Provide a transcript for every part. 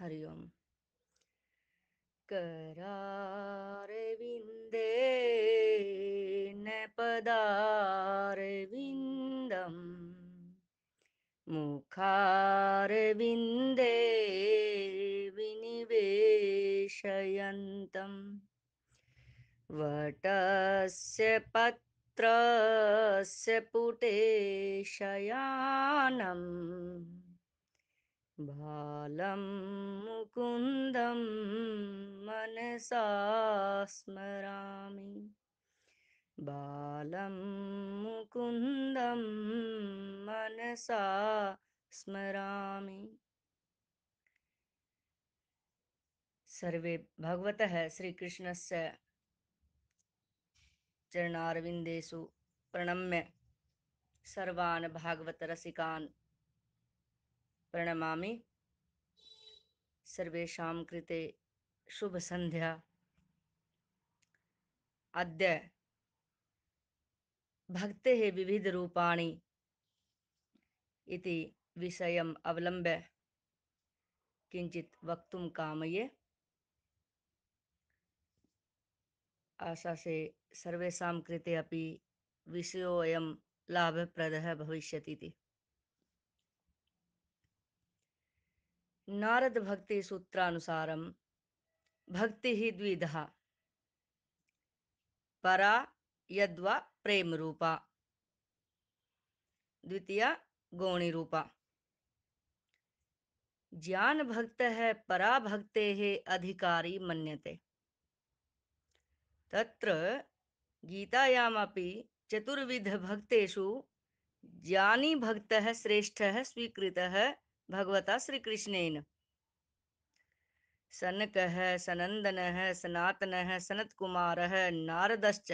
हरि ओम करारविन्दे न पदारविन्दम् मुखारविन्दे विनिवेशयन्तं वटस्य पत्रस्य पुटे शयानम् भालं मुकुन्दं मनसा स्मरामि बालं मुकुन्दं मनसा स्मरामि सर्वे भगवतः श्रीकृष्णस्य चरणारविन्देषु प्रणम्य सर्वान् भागवतरसिकान् प्रणमा सर्वेशा कृते शुभ संध्या अद्य भक्तेः विविधरूपाणि इति विषयम् अवलम्ब्य किंचित वक्तुं कामये आशा से सर्वेशा कृते अपि विषयोऽयं लाभप्रद भविष्यति नारद भक्ति ही द्विधा परा यद्वा द्वितीय गौणी रूपा ज्ञान भक्त है भक्ते है अधिकारी मन्यते तत्र गीतायामपि चतुर्विध भक्तेषु ज्ञानी भक्त श्रेष्ठ स्वीकृत भगवता श्रीकृष्णेन सनकः सनन्दनः सनातनः सनत्कुमारः नारदश्च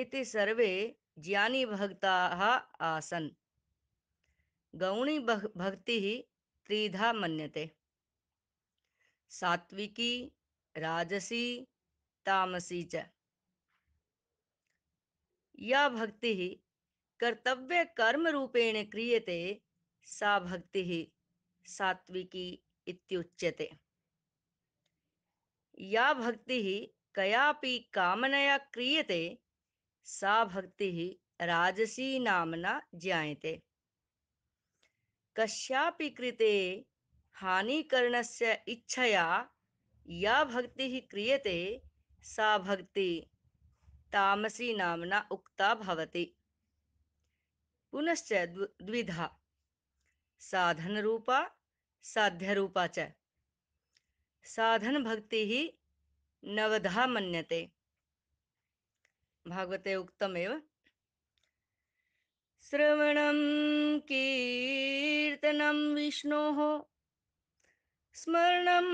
एते सर्वे ज्ञानी ज्ञानीभक्ताः आसन् गौणीभक्तिः त्रिधा मन्यते सात्विकी राजसी तामसी च या भक्तिः कर्तव्यकर्मरूपेण क्रियते सा भक्ति ही सात्विकी इत्युच्यते या भक्ति ही कयापि कामनया क्रियते सा भक्ति ही राजसी नामना ज्ञायते कस्यापि कृते हानिकरणस्य इच्छया या भक्ति ही क्रियते सा भक्ति तामसी नामना उक्ता भवति पुनश्च द्विधा साधन रूपा साध्य रूपा च साधन भक्ति ही नवधा मन्यते भागवते उक्तमेव श्रवणं कीर्तनं विष्णोः स्मरणं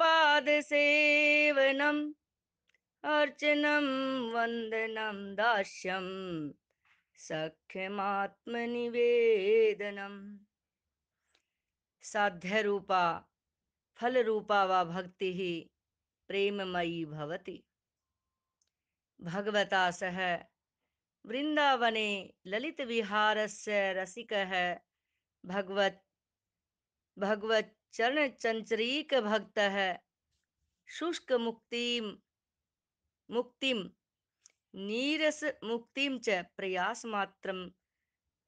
पादसेवनम् अर्चनं वन्दनं दास्यम् सख्यमात्मनिवेदनम साध्य रूपा फल रूपा व भक्ति ही प्रेममयी भवति भगवता सह वृंदावने ललित विहार से रसिक है भगवत भगवत चरण चंचरीक भक्त है शुष्क मुक्ति मुक्तिम नीरस मुक्ति च प्रयासमात्रं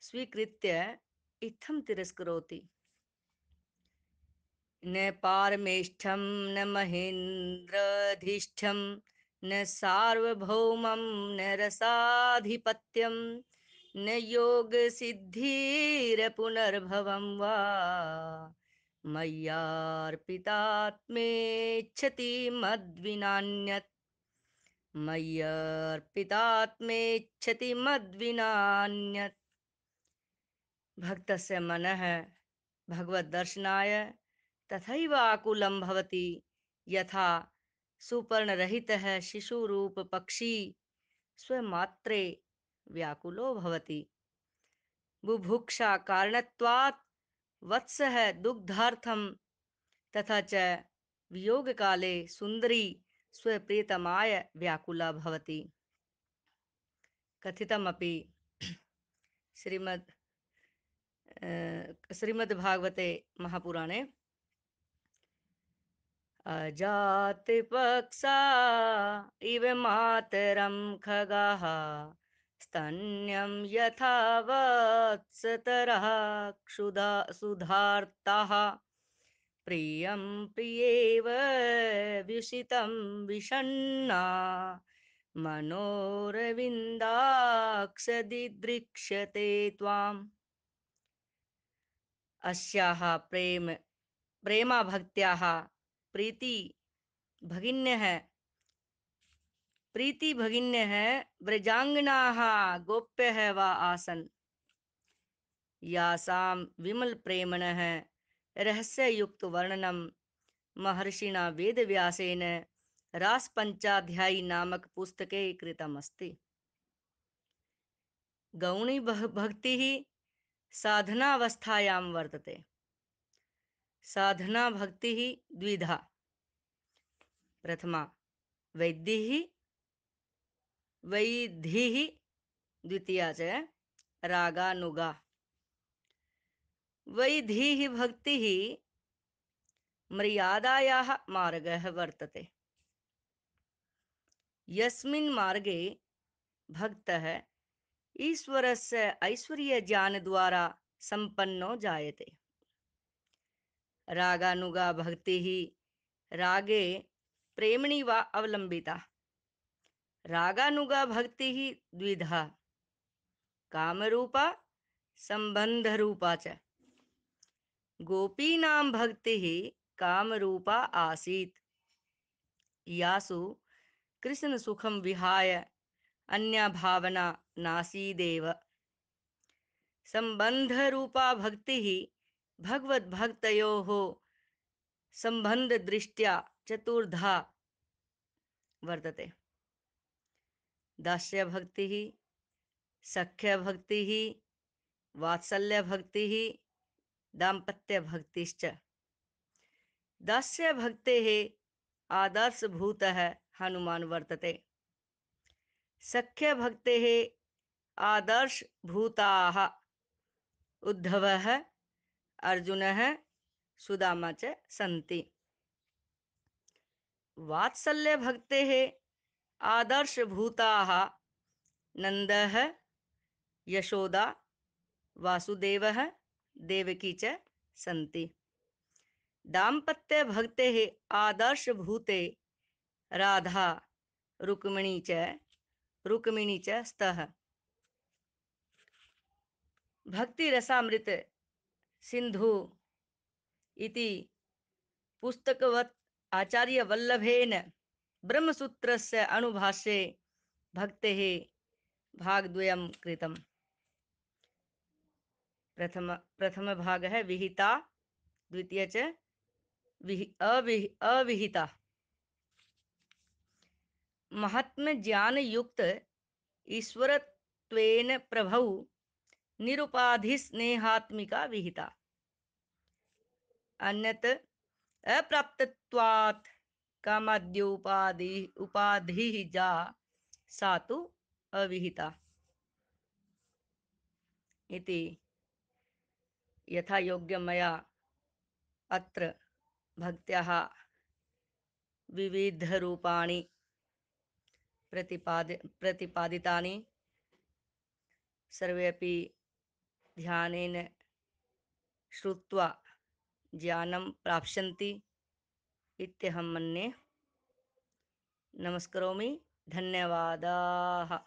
स्वीकृत इत्थं तिरस्करोति न पारमेष्ठं न महेन्द्रधिष्ठं न सार्वभौमं न रसाधिपत्यं न योग योगसिद्धिरपुनर्भवं वा मय्यार्पितात्मेच्छति मद्विनान्यत् मय्यर्पितात्मेच्छति मद्विनान्यत् भक्तस्य मनः भगवद्दर्शनाय तथैव आकुलं भवति यथा सुपर्णरहितः शिशुरूपपक्षी स्वमात्रे व्याकुलो भवति बुभुक्षा कारणत्वात् वत्सः दुग्धार्थं तथा च वियोगकाले सुन्दरी स्वप्रियतमाय व्याकुला भवति कथितमपि श्रीमद् श्रीमद्भागवते महापुराणे अजातिपक्षा इव मातरं खगाः स्तन्यं यथा वत्सतरः क्षुधा सुधार्ताः प्रियं प्रियेव व्युषितं विषण्णा मनोरविन्दाक्षदिदृक्षते त्वाम् अस्याः प्रेम प्रेमाभक्त्याः प्रीति भगिन्यः प्रीतिभगिन्यः व्रजाङ्गनाः गोप्यः वा आसन् यासां विमलप्रेमणः रहस्ययुक्तवर्णनं महर्षिणा वेदव्यासेन रासपञ्चाध्यायीनामकपुस्तके कृतमस्ति गौणी ही साधनावस्थायां वर्तते साधना ही द्विधा प्रथमा वैद्यः ही द्वितीया च रागानुगा वै भक्ति ही मर्यादायाः मार्गः वर्तते यस्मिन् मार्गे भक्तः ईश्वरस्य ऐश्वर्यज्ञानद्वारा सम्पन्नो जायते रागानुगा भक्तिः रागे प्रेमणी वा अवलम्बिता रागानुगा भक्तिः द्विधा कामरूपा सम्बन्धरूपा च भक्ति भक्तिः कामरूपा आसीत यासु सुखम विहाय अन्या भावना नासीदेव सम्बन्धरूपा हो संबंध सम्बन्धदृष्ट्या चतुर्धा वर्तते वात्सल्य भक्ति ही दाम्पत्य भक्तिश्च दास्य भक्ते है हनुमान वर्तते सख्य भक्ते आदर्शभूता उद्धव अर्जुन सुदामा च सन्ति वात्सल्य भक्ते आदर्शभूता नंद यशोदा वासुदेव देवकी च संति दाम्पत्य भक्ते आदर्श भूते राधा रुक्मिणी च रुक्मिणी च स्तः भक्ति रसामृत सिंधु इति पुस्तकवत् आचार्य वल्लभेन ब्रह्मसूत्रस्य अनुभाष्ये भक्तेः भागद्वयं कृतम् प्रथम प्रथम भाग है विहिता द्वितीय च विहि अविहि अविहिता महात्मज्ञानयुक्त ईश्वरत्वेन निरुपाधि स्नेहात्मिका विहिता अन्यत् अप्राप्तत्वात् उपाधि उपाधिः जा सातु अविहिता इति यथा योग्य मया अत्र विविध रूपाणि प्रतिपाद प्रतिपादितानि सर्वे अपि ध्यानेन श्रुत्वा ज्ञानं प्राप्स्यन्ति इत्यहं मन्ये नमस्करोमि धन्यवादाः